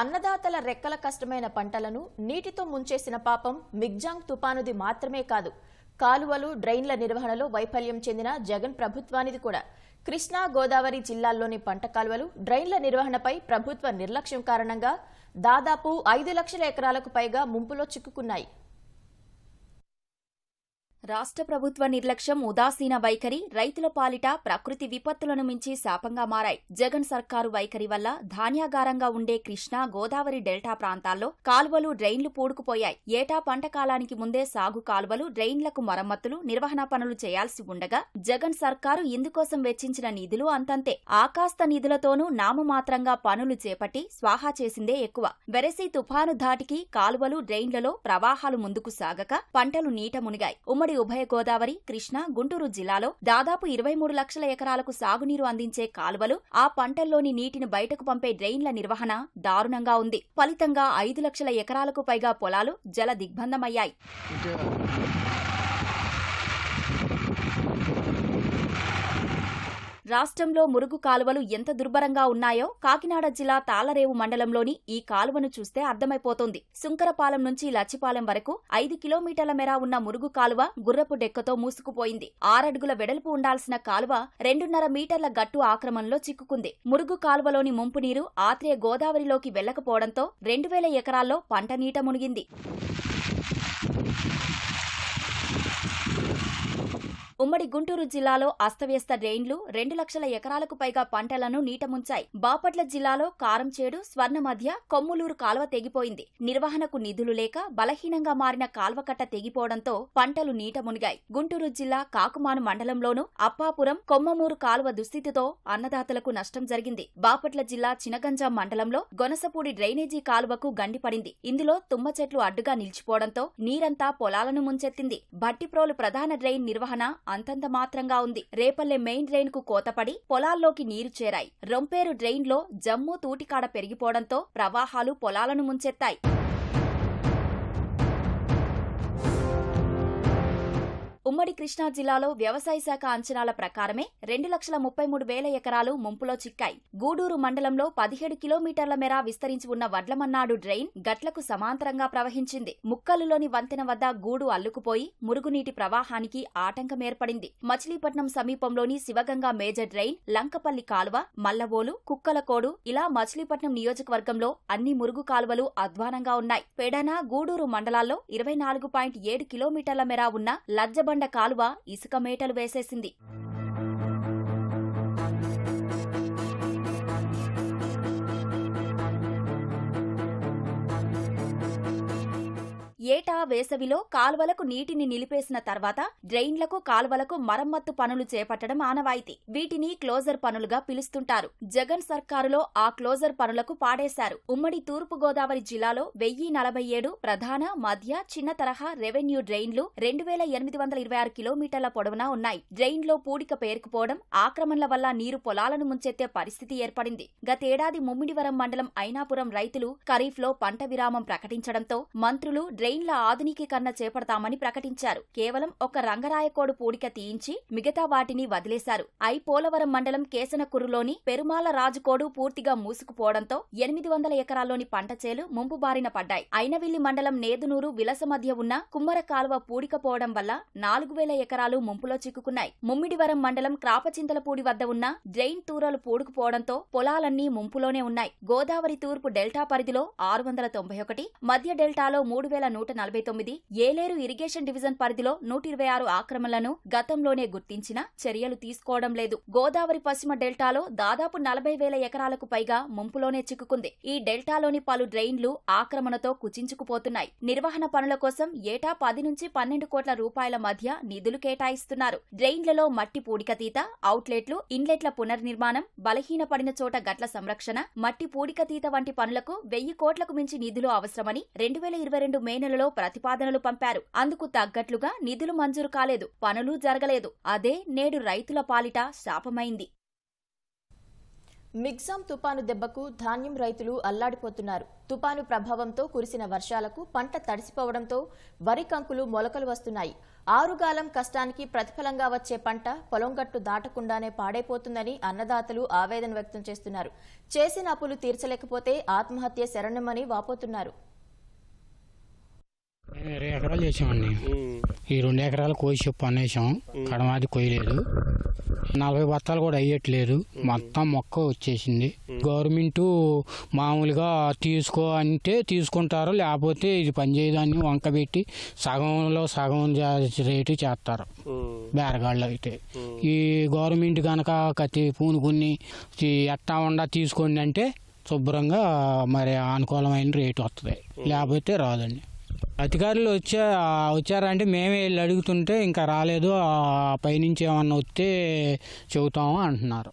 అన్నదాతల రెక్కల కష్టమైన పంటలను నీటితో ముంచేసిన పాపం మిగ్జాంగ్ తుపానుది మాత్రమే కాదు కాలువలు డ్రైన్ల నిర్వహణలో వైఫల్యం చెందిన జగన్ ప్రభుత్వానిది కూడా కృష్ణా గోదావరి జిల్లాల్లోని పంట కాలువలు డ్రైన్ల నిర్వహణపై ప్రభుత్వ నిర్లక్ష్యం కారణంగా దాదాపు ఐదు లక్షల ఎకరాలకు పైగా ముంపులో చిక్కుకున్నాయి రాష్ట్ర ప్రభుత్వ నిర్లక్ష్యం ఉదాసీన వైఖరి రైతుల పాలిట ప్రకృతి విపత్తులను మించి శాపంగా మారాయి జగన్ సర్కారు వైఖరి వల్ల ధాన్యాగారంగా ఉండే కృష్ణా గోదావరి డెల్టా ప్రాంతాల్లో కాలువలు డ్రైన్లు పూడుకుపోయాయి ఏటా పంట కాలానికి ముందే సాగు కాలువలు డ్రైన్లకు మరమ్మతులు నిర్వహణ పనులు చేయాల్సి ఉండగా జగన్ సర్కారు ఇందుకోసం వెచ్చించిన నిధులు అంతంతే ఆకాస్త నిధులతోనూ నామమాత్రంగా పనులు చేపట్టి స్వాహా చేసిందే ఎక్కువ వెరసి తుఫాను ధాటికి కాలువలు డ్రైన్లలో ప్రవాహాలు ముందుకు సాగక పంటలు నీట మునిగాయి ఉమ్మడి ఉమ్మడి ఉభయ గోదావరి కృష్ణా గుంటూరు జిల్లాలో దాదాపు ఇరవై మూడు లక్షల ఎకరాలకు సాగునీరు అందించే కాలువలు ఆ పంటల్లోని నీటిని బయటకు పంపే డ్రెయిన్ల నిర్వహణ దారుణంగా ఉంది ఫలితంగా ఐదు లక్షల ఎకరాలకు పైగా పొలాలు జల దిగ్బంధమయ్యాయి రాష్ట్రంలో మురుగు కాలువలు ఎంత దుర్భరంగా ఉన్నాయో కాకినాడ జిల్లా తాళరేవు మండలంలోని ఈ కాలువను చూస్తే అర్థమైపోతుంది సుంకరపాలెం నుంచి లచ్చిపాలెం వరకు ఐదు కిలోమీటర్ల మేర ఉన్న మురుగు కాలువ గుర్రపు డెక్కతో మూసుకుపోయింది ఆరడుగుల వెడల్పు ఉండాల్సిన కాలువ రెండున్నర మీటర్ల గట్టు ఆక్రమణలో చిక్కుకుంది మురుగు కాలువలోని ముంపు నీరు ఆత్రేయ గోదావరిలోకి వెళ్లకపోవడంతో రెండు వేల ఎకరాల్లో పంట నీట మునిగింది ఉమ్మడి గుంటూరు జిల్లాలో అస్తవ్యస్త డ్రెయిన్లు రెండు లక్షల ఎకరాలకు పైగా పంటలను నీట ముంచాయి బాపట్ల జిల్లాలో కారంచేడు స్వర్ణ మధ్య కొమ్ములూరు కాల్వ తెగిపోయింది నిర్వహణకు నిధులు లేక బలహీనంగా మారిన కాల్వకట్ట తెగిపోవడంతో పంటలు నీట మునిగాయి గుంటూరు జిల్లా కాకుమాను మండలంలోనూ అప్పాపురం కొమ్మమూరు కాల్వ దుస్థితితో అన్నదాతలకు నష్టం జరిగింది బాపట్ల జిల్లా చినగంజాం మండలంలో గొనసపూడి డ్రైనేజీ కాలువకు గండిపడింది ఇందులో తుమ్మ చెట్లు అడ్డుగా నిలిచిపోవడంతో నీరంతా పొలాలను ముంచెత్తింది భట్టిప్రోలు ప్రధాన డ్రైన్ నిర్వహణ అంతంత మాత్రంగా ఉంది రేపల్లె మెయిన్ డ్రైన్ కు కోతపడి పొలాల్లోకి నీరు చేరాయి రొంపేరు డ్రైన్లో జమ్ము తూటికాడ పెరిగిపోవడంతో ప్రవాహాలు పొలాలను ముంచెత్తాయి ఉమ్మడి కృష్ణా జిల్లాలో వ్యవసాయ శాఖ అంచనాల ప్రకారమే రెండు లక్షల ముప్పై మూడు వేల ఎకరాలు ముంపులో చిక్కాయి గూడూరు మండలంలో పదిహేడు కిలోమీటర్ల మేర విస్తరించి ఉన్న వడ్లమన్నాడు డ్రైన్ గట్లకు సమాంతరంగా ప్రవహించింది ముక్కలులోని వంతెన వద్ద గూడు అల్లుకుపోయి మురుగునీటి ప్రవాహానికి ఆటంకం ఏర్పడింది మచిలీపట్నం సమీపంలోని శివగంగా మేజర్ డ్రైన్ లంకపల్లి కాలువ మల్లవోలు కుక్కలకోడు ఇలా మచిలీపట్నం నియోజకవర్గంలో అన్ని మురుగు కాలువలు అధ్వానంగా ఉన్నాయి పేడన గూడూరు మండలాల్లో ఇరవై నాలుగు పాయింట్ ఏడు కిలోమీటర్ల మేర ఉన్న లజ్జబండ కాలువ ఇసుక మేటలు వేసేసింది ఏటా వేసవిలో కాల్వలకు నీటిని నిలిపేసిన తర్వాత డ్రైన్లకు కాల్వలకు మరమ్మత్తు పనులు చేపట్టడం ఆనవాయితీ వీటిని క్లోజర్ పనులుగా పిలుస్తుంటారు జగన్ సర్కారులో ఆ క్లోజర్ పనులకు పాడేశారు ఉమ్మడి తూర్పు గోదావరి జిల్లాలో వెయ్యి నలభై ఏడు ప్రధాన మధ్య చిన్న తరహా రెవెన్యూ డ్రైన్లు రెండు వేల ఎనిమిది వందల ఇరవై ఆరు కిలోమీటర్ల పొడవునా ఉన్నాయి డ్రెయిన్లో పూడిక పేరుకుపోవడం ఆక్రమణల వల్ల నీరు పొలాలను ముంచెత్తే పరిస్థితి ఏర్పడింది గతేడాది ముమ్మిడివరం మండలం ఐనాపురం రైతులు ఖరీఫ్లో పంట విరామం ప్రకటించడంతో మంత్రులు డ్రైన్ ట్రైన్ల ఆధునికీకరణ చేపడతామని ప్రకటించారు కేవలం ఒక రంగరాయకోడు పూడిక తీయించి మిగతా వాటిని వదిలేశారు ఐ పోలవరం మండలం కేసనకురులోని పెరుమాల రాజుకోడు పూర్తిగా మూసుకుపోవడంతో ఎనిమిది వందల ఎకరాల్లోని పంట చేలు ముంపు బారిన పడ్డాయి ఐనవిల్లి మండలం నేదునూరు విలస మధ్య ఉన్న కుమ్మర కాలువ పూడికపోవడం వల్ల నాలుగు వేల ఎకరాలు ముంపులో చిక్కుకున్నాయి ముమ్మిడివరం మండలం క్రాపచింతలపూడి వద్ద ఉన్న డ్రెయిన్ తూరలు పూడుకుపోవడంతో పొలాలన్నీ ముంపులోనే ఉన్నాయి గోదావరి తూర్పు డెల్టా పరిధిలో ఆరు వందల తొంభై ఒకటి మధ్య డెల్టాలో మూడు వేల నూట నలభై తొమ్మిది ఏలేరు ఇరిగేషన్ డివిజన్ పరిధిలో నూట ఇరవై ఆరు ఆక్రమణలను గతంలోనే గుర్తించిన చర్యలు తీసుకోవడం లేదు గోదావరి పశ్చిమ డెల్టాలో దాదాపు నలభై వేల ఎకరాలకు పైగా ముంపులోనే చిక్కుకుంది ఈ డెల్టాలోని పలు డ్రైన్లు ఆక్రమణతో కుచించుకుపోతున్నాయి నిర్వహణ పనుల కోసం ఏటా పది నుంచి పన్నెండు కోట్ల రూపాయల మధ్య నిధులు కేటాయిస్తున్నారు డ్రైన్లలో మట్టి పూడికతీత అవుట్లెట్లు ఇన్లెట్ల పునర్నిర్మాణం బలహీనపడిన చోట గట్ల సంరక్షణ మట్టి పూడికతీత వంటి పనులకు వెయ్యి కోట్లకు మించి నిధులు అవసరమని రెండు వేల ఇరవై రెండు మే ఫిర్యాదులలో ప్రతిపాదనలు పంపారు అందుకు తగ్గట్లుగా నిధులు మంజూరు కాలేదు పనులు జరగలేదు అదే నేడు రైతుల పాలిట శాపమైంది మిగ్జామ్ తుపాను దెబ్బకు ధాన్యం రైతులు అల్లాడిపోతున్నారు తుపాను ప్రభావంతో కురిసిన వర్షాలకు పంట తడిసిపోవడంతో వరి కంకులు మొలకలు వస్తున్నాయి ఆరుగాలం కష్టానికి ప్రతిఫలంగా వచ్చే పంట పొలం గట్టు దాటకుండానే పాడైపోతుందని అన్నదాతలు ఆవేదన వ్యక్తం చేస్తున్నారు చేసిన అప్పులు తీర్చలేకపోతే ఆత్మహత్య శరణమని వాపోతున్నారు ఎకరాలు చేసామండి ఈ రెండు ఎకరాలు కోసి పన్నేసాం కడమాది కొయ్యలేదు నలభై బత్తాలు కూడా అయ్యట్లేదు మొత్తం మొక్క వచ్చేసింది గవర్నమెంట్ మామూలుగా తీసుకో అంటే తీసుకుంటారు లేకపోతే ఇది పనిచేయదాన్ని వంక పెట్టి సగంలో సగం రేటు చేస్తారు బేరగాళ్ళు అయితే ఈ గవర్నమెంట్ కనుక కత్తి పూనుకుని ఎట్టా ఉండా తీసుకోండి అంటే శుభ్రంగా మరి అనుకూలమైన రేటు వస్తుంది లేకపోతే రాదండి అధికారులు వచ్చా వచ్చారంటే మేమే వెళ్ళి అడుగుతుంటే ఇంకా రాలేదు పైనుంచి ఏమన్నా వస్తే చెబుతాము అంటున్నారు